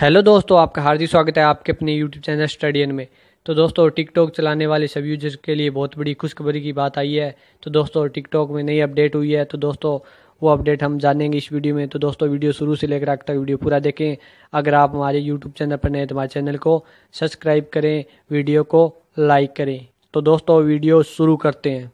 hello दोस्तों आपका हार्दिक स्वागत है आपके अपने यूट्यूब चैनल स्टडियन में तो दोस्तों टिकटॉक चलाने वाले सब यूजर्स के लिए बहुत बड़ी खुशखबरी की बात आई है तो दोस्तों टिकटॉक में नई अपडेट हुई है तो दोस्तों वो अपडेट हम जानेंगे इस वीडियो में तो दोस्तों वीडियो शुरू से लेकर आग तक वीडियो पूरा देखें अगर आप हमारे यूट्यूब चैनल पर नए तो हमारे चैनल को सब्सक्राइब करें वीडियो को लाइक करें तो दोस्तों वीडियो शुरू करते हैं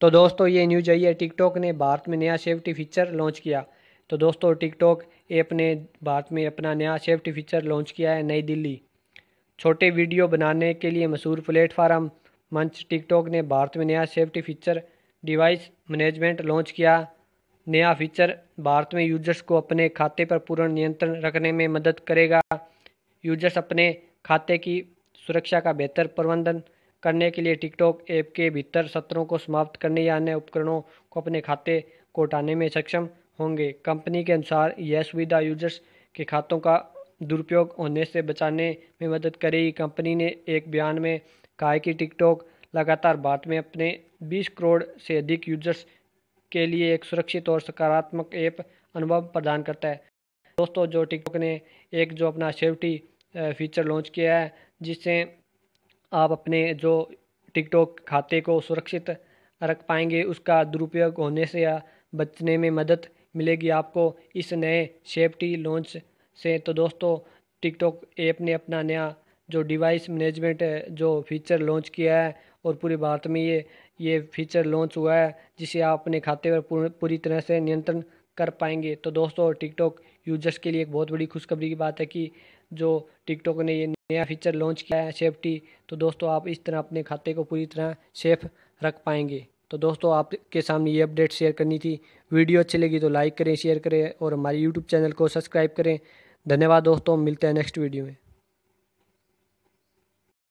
तो दोस्तों ये न्यूज आई है टिकटॉक ने भारत में नया सेफ्टी फीचर लॉन्च किया तो दोस्तों टिकटॉक ऐप ने भारत में अपना नया सेफ्टी फीचर लॉन्च किया है नई दिल्ली छोटे वीडियो बनाने के लिए मशहूर प्लेटफार्म मंच टिकटॉक ने भारत में नया safety feature device management launch किया नया फीचर भारत में यूजर्स को अपने खाते पर पूर्ण नियंत्रण रखने में मदद करेगा यूजर्स अपने खाते की सुरक्षा का बेहतर प्रबंधन करने के लिए टिकटॉक ऐप के भीतर सत्रों को समाप्त करने या अन्य उपकरणों को अपने खाते को हटाने में सक्षम होंगे कंपनी के अनुसार यह सुविधा यूजर्स के खातों का दुरुपयोग होने से बचाने में मदद करेगी कंपनी ने एक बयान में कहा कि टिकटॉक लगातार भारत में अपने 20 करोड़ से अधिक यूजर्स के लिए एक सुरक्षित और सकारात्मक ऐप अनुभव प्रदान करता है दोस्तों जो टिकटॉक ने एक जो अपना सेफ्टी फीचर लॉन्च किया है जिससे आप अपने जो टिकटॉक खाते को सुरक्षित रख पाएंगे उसका दुरुपयोग होने से या बचने में मदद मिलेगी आपको इस नए सेफ्टी लॉन्च से तो दोस्तों टिकटॉक ऐप ने अपना नया जो डिवाइस मैनेजमेंट जो फीचर लॉन्च किया है और पूरे भारत में ये ये फीचर लॉन्च हुआ है जिसे आप अपने खाते पर पूरी तरह से नियंत्रण कर पाएंगे तो दोस्तों टिकटॉक यूजर्स के लिए एक बहुत बड़ी खुशखबरी की बात है कि जो टिकटॉक ने ये नया फीचर लॉन्च किया है सेफ्टी तो दोस्तों आप इस तरह अपने खाते को पूरी तरह सेफ रख पाएंगे तो दोस्तों आपके सामने ये अपडेट शेयर करनी थी वीडियो अच्छी लगी तो लाइक करें शेयर करें और हमारे यूट्यूब चैनल को सब्सक्राइब करें धन्यवाद दोस्तों मिलते हैं नेक्स्ट वीडियो में